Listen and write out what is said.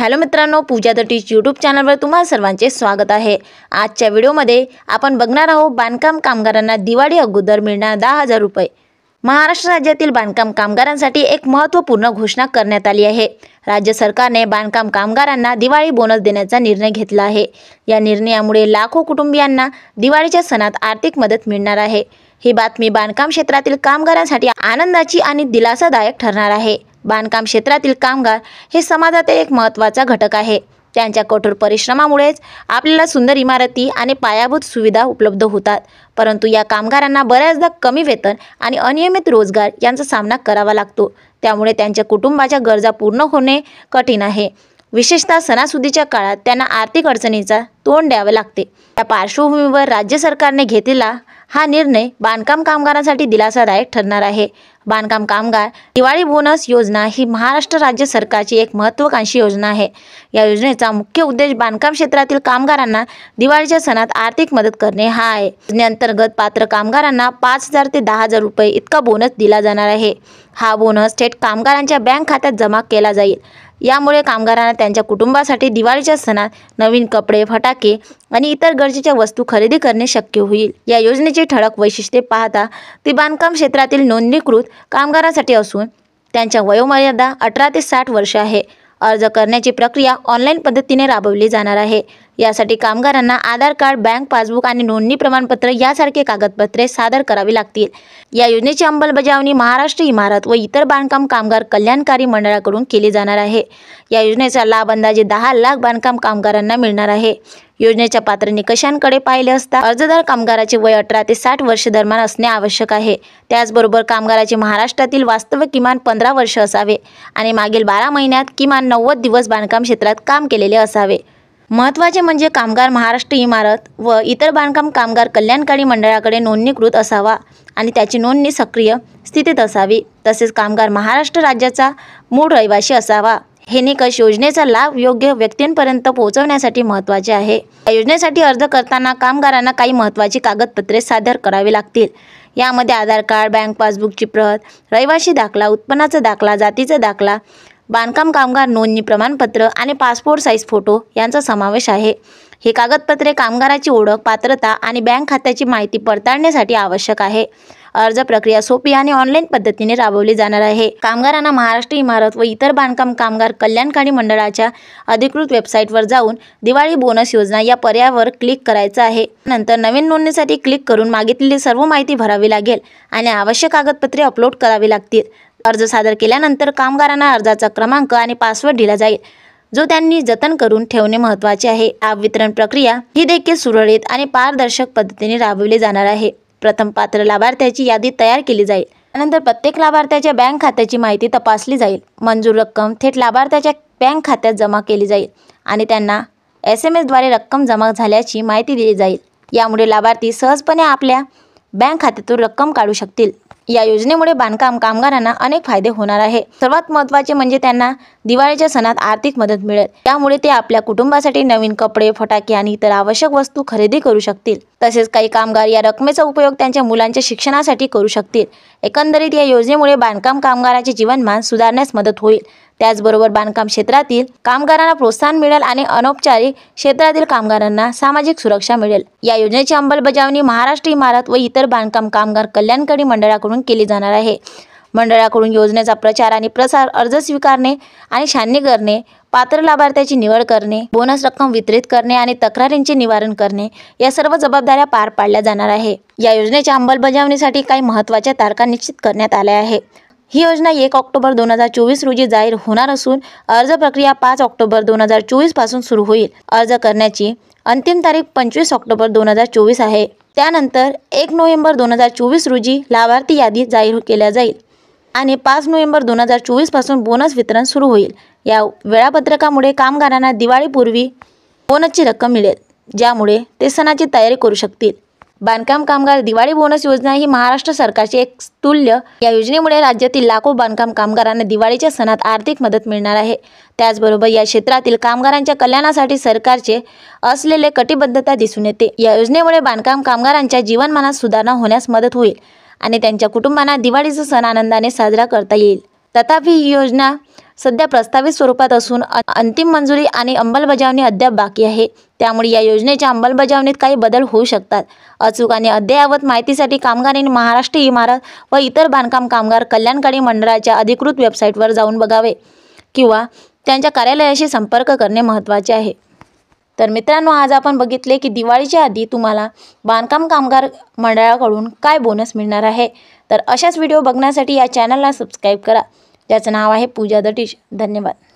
hello मित्रांनो पूजा the teach YouTube चॅनलवर तुम्हा सर्वांचे स्वागत आहे आजच्या व्हिडिओमध्ये आपण बघणार आहोत बांधकाम कामगारांना दिवाळी अगोदर मिळणार दहा हजार रुपये महाराष्ट्र राज्यातील बांधकाम कामगारांसाठी एक महत्त्वपूर्ण घोषणा करण्यात आली आहे राज्य सरकारने बांधकाम कामगारांना दिवाळी बोनस देण्याचा निर्णय घेतला आहे या निर्णयामुळे लाखो कुटुंबियांना दिवाळीच्या सणात आर्थिक मदत मिळणार आहे ही बातमी बांधकाम क्षेत्रातील कामगारांसाठी आनंदाची आणि दिलासादायक ठरणार आहे बांधकाम क्षेत्रातील कामगार हे समाजातील एक महत्त्वाचा घटक आहे त्यांच्या कठोर परिश्रमामुळेच आपल्याला सुंदर इमारती आणि पायाभूत सुविधा उपलब्ध होतात परंतु या कामगारांना बऱ्याचदा कमी वेतन आणि अनियमित रोजगार यांचा सामना करावा लागतो त्यामुळे त्यांच्या कुटुंबाच्या गरजा पूर्ण होणे कठीण आहे विशेषतः सणासुदीच्या काळात त्यांना आर्थिक अडचणीचा तोंड द्यावे लागते त्या पार्श्वभूमीवर राज्य सरकारने घेतलेला हा निर्णय बांधकाम कामगारांसाठी दिलासादायक ठरणार आहे बांधकाम कामगार दिवाळी बोनस योजना ही महाराष्ट्र राज्य सरकारची एक महत्त्वाकांक्षी योजना आहे या योजनेचा मुख्य उद्देश बांधकाम क्षेत्रातील कामगारांना दिवाळीच्या सणात आर्थिक मदत करणे हा आहे योजनेअंतर्गत पात्र कामगारांना पाच हजार ते दहा हजार रुपये इतका बोनस दिला जाणार आहे हा बोनस थेट कामगारांच्या बँक खात्यात जमा केला जाईल यामुळे कामगारांना त्यांच्या कुटुंबासाठी दिवाळीच्या सणात नवीन कपडे फटाके फटाके आणि इतर गरजेच्या वस्तू खरेदी करणे शक्य होईल या योजनेचे ठळक वैशिष्ट्ये पाहता ती बांधकाम क्षेत्रातील नोंदणीकृत कामगारांसाठी असून त्यांच्या वयोमर्यादा अठरा ते साठ वर्ष आहे अर्ज करण्याची प्रक्रिया ऑनलाईन पद्धतीने राबवली जाणार आहे यासाठी कामगारांना आधार कार्ड बँक पासबुक आणि नोंदणी प्रमाणपत्र यासारखे कागदपत्रे सादर करावी लागतील या योजनेची अंमलबजावणी महाराष्ट्र इमारत व इतर बांधकाम कामगार कल्याणकारी मंडळाकडून केली जाणार आहे या योजनेचा लाभ अंदाजे दहा लाख बांधकाम कामगारांना मिळणार आहे योजनेच्या पात्र निकषांकडे पाहिले असता अर्जदार कामगाराचे वय अठरा ते साठ वर्ष दरम्यान असणे आवश्यक आहे त्याचबरोबर कामगाराचे महाराष्ट्रातील वास्तव किमान पंधरा वर्ष असावे आणि मागील बारा महिन्यात किमान नव्वद दिवस बांधकाम क्षेत्रात काम केलेले असावे महत्त्वाचे म्हणजे कामगार महाराष्ट्र इमारत व इतर बांधकाम कामगार कल्याणकारी मंडळाकडे नोंदणीकृत असावा आणि त्याची नोंदणी सक्रिय स्थितीत असावी तसेच कामगार महाराष्ट्र राज्याचा मूळ रहिवाशी असावा हे निकष योजनेचा लाभ योग्य व्यक्तींपर्यंत पोहोचवण्यासाठी महत्त्वाचे आहे या योजनेसाठी अर्ज करताना कामगारांना काही महत्त्वाची कागदपत्रे सादर करावी लागतील यामध्ये आधार कार्ड बँक पासबुकची प्रत रहिवाशी दाखला उत्पन्नाचा दाखला जातीचा दाखला बांधकाम कामगार नोंदणी प्रमाणपत्र आणि पासपोर्ट साईज फोटो यांचा समावेश आहे हे कागदपत्रे कामगाराची ओळख पात्रता आणि बँक खात्याची माहिती पडताळण्यासाठी आवश्यक आहे अर्ज प्रक्रिया सोपी आणि ऑनलाईन पद्धतीने राबवली जाणार आहे कामगारांना महाराष्ट्र इमारत व इतर बांधकाम कामगार कल्याणकारी मंडळाच्या अधिकृत वेबसाईटवर जाऊन दिवाळी बोनस योजना या पर्यायावर क्लिक करायचं आहे नंतर नवीन नोंदणीसाठी क्लिक करून मागितलेली सर्व माहिती भरावी लागेल आणि आवश्यक कागदपत्रे अपलोड करावी लागतील अर्ज सादर केल्यानंतर कामगारांना अर्जाचा क्रमांक आणि पासवर्ड दिला जाईल जो त्यांनी जतन करून ठेवणे महत्त्वाचे आहे आब वितरण प्रक्रिया ही देखील सुरळीत आणि पारदर्शक पद्धतीने राबविली जाणार आहे प्रथम पात्र लाभार्थ्याची यादी तयार केली जाईल त्यानंतर प्रत्येक लाभार्थ्याच्या बँक खात्याची माहिती तपासली जाईल मंजूर रक्कम थेट लाभार्थ्याच्या बँक खात्यात जमा केली जाईल आणि त्यांना एस एम एसद्वारे रक्कम जमा झाल्याची माहिती दिली जाईल यामुळे लाभार्थी सहजपणे आपल्या बँक खात्यातून रक्कम काढू शकतील या योजनेमुळे बांधकाम कामगारांना अनेक फायदे होणार आहे सर्वात महत्त्वाचे म्हणजे त्यांना दिवाळीच्या सणात आर्थिक मदत मिळेल त्यामुळे ते आपल्या कुटुंबासाठी नवीन कपडे फटाके आणि इतर आवश्यक वस्तू खरेदी करू शकतील तसेच काही कामगार या रकमेचा उपयोग त्यांच्या मुलांच्या शिक्षणासाठी करू शकतील एकंदरीत या योजनेमुळे बांधकाम कामगाराचे जीवनमान सुधारण्यास मदत होईल त्याचबरोबर बांधकाम क्षेत्रातील कामगारांना प्रोत्साहन मिळेल आणि अनौपचारिक क्षेत्रातील कामगारांना सामाजिक सुरक्षा मिळेल या योजनेची अंमलबजावणी महाराष्ट्र इमारत व इतर बांधकाम कामगार कल्याणकारी मंडळाकडून केली जाणार आहे मंडळाकडून योजनेचा प्रचार आणि प्रसार अर्ज स्वीकारणे आणि छाननी करणे पात्र लाभार्थ्याची निवड करणे बोनस रक्कम वितरित करणे आणि तक्रारींचे निवारण करणे या सर्व जबाबदाऱ्या पार पाडल्या जाणार आहे या योजनेच्या अंमलबजावणीसाठी काही महत्त्वाच्या तारखा निश्चित करण्यात आल्या आहे ही योजना एक ऑक्टोबर दोन हजार चोवीस रोजी जाहीर होणार असून अर्ज प्रक्रिया पाच ऑक्टोबर दोन हजार चोवीसपासून सुरू होईल अर्ज करण्याची अंतिम तारीख पंचवीस ऑक्टोबर दोन हजार चोवीस आहे त्यानंतर एक नोव्हेंबर दोन हजार चोवीस रोजी लाभार्थी यादी जाहीर केल्या जाईल आणि पाच नोव्हेंबर दोन हजार चोवीसपासून बोनस वितरण सुरू होईल या वेळापत्रकामुळे कामगारांना दिवाळीपूर्वी बोनसची रक्कम मिळेल ज्यामुळे ते सणाची तयारी करू शकतील बांधकाम कामगार दिवाळी बोनस योजना ही महाराष्ट्र सरकारची एक तुल्य या योजनेमुळे राज्यातील लाखो बांधकाम कामगारांना दिवाळीच्या सणात आर्थिक मदत मिळणार आहे त्याचबरोबर या क्षेत्रातील कामगारांच्या कल्याणासाठी सरकारचे असलेले कटिबद्धता दिसून येते या योजनेमुळे बांधकाम कामगारांच्या जीवनमानात सुधारणा होण्यास मदत होईल आणि त्यांच्या कुटुंबांना दिवाळीचा सण आनंदाने साजरा करता येईल तथापि ही योजना सध्या प्रस्तावित स्वरूपात असून अंतिम मंजुरी आणि अंमलबजावणी अद्याप बाकी आहे त्यामुळे या योजनेच्या अंमलबजावणीत काही बदल होऊ शकतात अचूक आणि अद्ययावत माहितीसाठी कामगारांनी महाराष्ट्र इमारत व इतर बांधकाम कामगार कल्याणकारी मंडळाच्या अधिकृत वेबसाईटवर जाऊन बघावे किंवा त्यांच्या कार्यालयाशी संपर्क करणे महत्त्वाचे आहे तर मित्रांनो आज आपण बघितले की दिवाळीच्या आधी तुम्हाला बांधकाम कामगार मंडळाकडून काय बोनस मिळणार आहे तर अशाच व्हिडिओ बघण्यासाठी या चॅनलला सबस्क्राईब करा त्याचं नाव आहे पूजा दटीश धन्यवाद